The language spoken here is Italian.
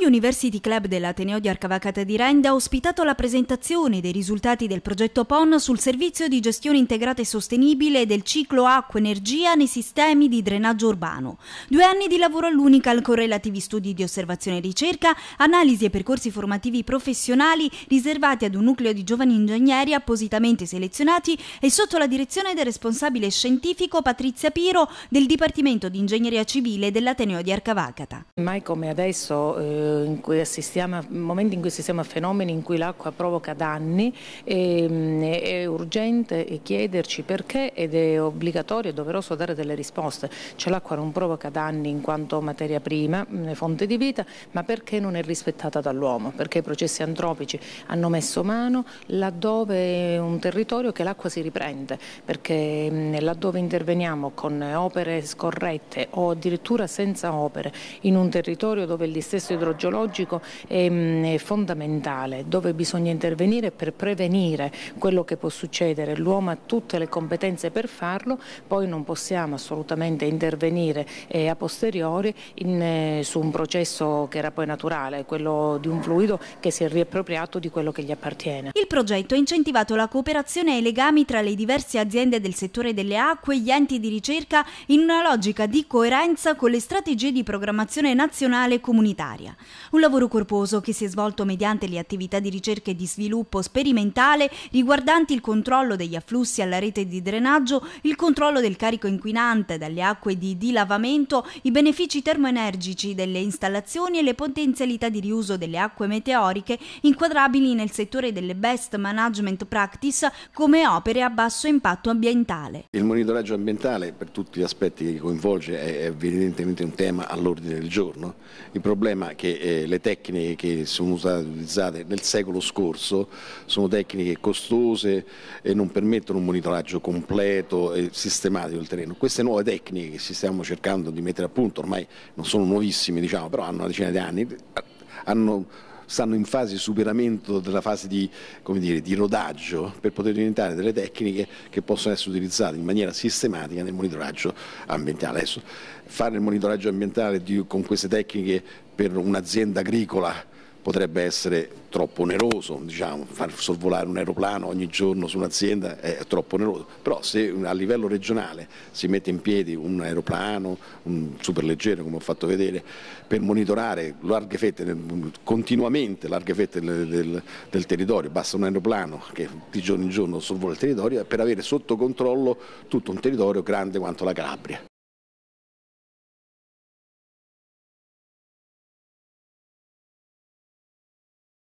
Lo University Club dell'Ateneo di Arcavacata di Renda ha ospitato la presentazione dei risultati del progetto PON sul servizio di gestione integrata e sostenibile del ciclo acqua-energia nei sistemi di drenaggio urbano. Due anni di lavoro all'Unical con relativi studi di osservazione e ricerca, analisi e percorsi formativi professionali riservati ad un nucleo di giovani ingegneri appositamente selezionati e sotto la direzione del responsabile scientifico Patrizia Piro del Dipartimento di Ingegneria Civile dell'Ateneo di Arcavacata. Mai come adesso eh in a, momenti in cui assistiamo a fenomeni in cui l'acqua provoca danni e, ehm, è urgente chiederci perché ed è obbligatorio e doveroso dare delle risposte. Cioè l'acqua non provoca danni in quanto materia prima, fonte di vita, ma perché non è rispettata dall'uomo? Perché i processi antropici hanno messo mano laddove è un territorio che l'acqua si riprende, perché laddove interveniamo con opere scorrette o addirittura senza opere in un territorio dove gli stessi idrogeologico idrogeologico è, ehm, è fondamentale, dove bisogna intervenire per prevenire quello che può succedere. L'uomo ha tutte le competenze per farlo, poi non possiamo assolutamente intervenire eh, a posteriori in, eh, su un processo che era poi naturale, quello di un fluido che si è riappropriato di quello che gli appartiene. Il progetto ha incentivato la cooperazione e i legami tra le diverse aziende del settore delle acque e gli enti di ricerca in una logica di coerenza con le strategie di programmazione nazionale e comunitaria. Un lavoro corposo che si è svolto mediante le attività di ricerca e di sviluppo sperimentale riguardanti il controllo degli afflussi alla rete di drenaggio, il controllo del carico inquinante dalle acque di dilavamento, i benefici termoenergici delle installazioni e le potenzialità di riuso delle acque meteoriche inquadrabili nel settore delle best management practice come opere a basso impatto ambientale. Il monitoraggio ambientale per tutti gli aspetti che coinvolge è evidentemente un tema all'ordine del giorno. Il problema che eh, le tecniche che sono state utilizzate nel secolo scorso sono tecniche costose e non permettono un monitoraggio completo e sistematico del terreno. Queste nuove tecniche che si stiamo cercando di mettere a punto, ormai non sono nuovissime diciamo, però hanno una decina di anni, hanno stanno in fase di superamento della fase di, dire, di rodaggio per poter diventare delle tecniche che possono essere utilizzate in maniera sistematica nel monitoraggio ambientale. Adesso, fare il monitoraggio ambientale di, con queste tecniche per un'azienda agricola potrebbe essere troppo oneroso, diciamo, far sorvolare un aeroplano ogni giorno su un'azienda è troppo oneroso, però se a livello regionale si mette in piedi un aeroplano, un superleggero come ho fatto vedere, per monitorare larghe fette, continuamente larghe fette del, del, del territorio, basta un aeroplano che di giorno in giorno sorvola il territorio per avere sotto controllo tutto un territorio grande quanto la Calabria.